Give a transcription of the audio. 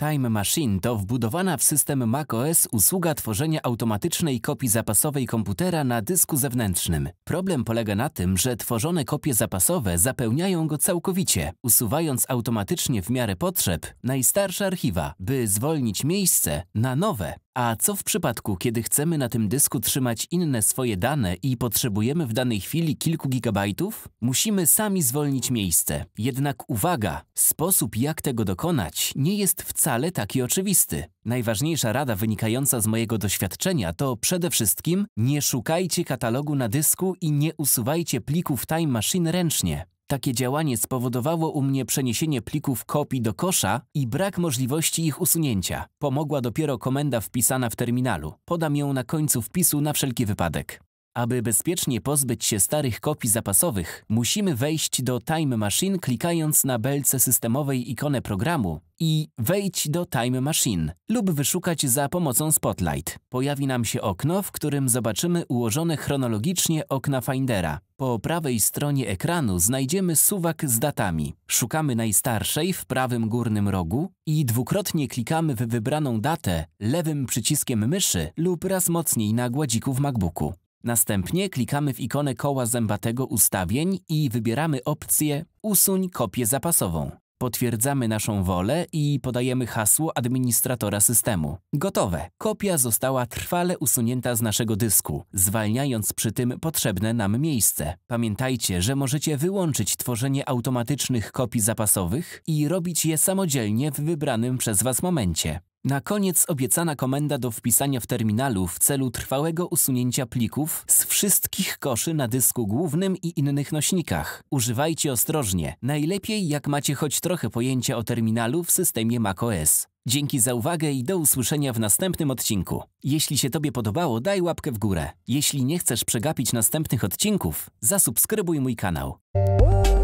Time Machine to wbudowana w system macOS usługa tworzenia automatycznej kopii zapasowej komputera na dysku zewnętrznym. Problem polega na tym, że tworzone kopie zapasowe zapełniają go całkowicie, usuwając automatycznie w miarę potrzeb najstarsze archiwa, by zwolnić miejsce na nowe. A co w przypadku, kiedy chcemy na tym dysku trzymać inne swoje dane i potrzebujemy w danej chwili kilku gigabajtów? Musimy sami zwolnić miejsce. Jednak uwaga, sposób jak tego dokonać nie jest wcale taki oczywisty. Najważniejsza rada wynikająca z mojego doświadczenia to przede wszystkim nie szukajcie katalogu na dysku i nie usuwajcie plików Time Machine ręcznie. Takie działanie spowodowało u mnie przeniesienie plików kopii do kosza i brak możliwości ich usunięcia. Pomogła dopiero komenda wpisana w terminalu. Podam ją na końcu wpisu na wszelki wypadek. Aby bezpiecznie pozbyć się starych kopii zapasowych, musimy wejść do Time Machine klikając na belce systemowej ikonę programu i Wejdź do Time Machine lub wyszukać za pomocą Spotlight. Pojawi nam się okno, w którym zobaczymy ułożone chronologicznie okna Findera. Po prawej stronie ekranu znajdziemy suwak z datami. Szukamy najstarszej w prawym górnym rogu i dwukrotnie klikamy w wybraną datę lewym przyciskiem myszy lub raz mocniej na gładziku w MacBooku. Następnie klikamy w ikonę koła zębatego ustawień i wybieramy opcję Usuń kopię zapasową. Potwierdzamy naszą wolę i podajemy hasło administratora systemu. Gotowe. Kopia została trwale usunięta z naszego dysku, zwalniając przy tym potrzebne nam miejsce. Pamiętajcie, że możecie wyłączyć tworzenie automatycznych kopii zapasowych i robić je samodzielnie w wybranym przez Was momencie. Na koniec obiecana komenda do wpisania w terminalu w celu trwałego usunięcia plików z wszystkich koszy na dysku głównym i innych nośnikach. Używajcie ostrożnie, najlepiej jak macie choć trochę pojęcia o terminalu w systemie macOS. Dzięki za uwagę i do usłyszenia w następnym odcinku. Jeśli się Tobie podobało, daj łapkę w górę. Jeśli nie chcesz przegapić następnych odcinków, zasubskrybuj mój kanał.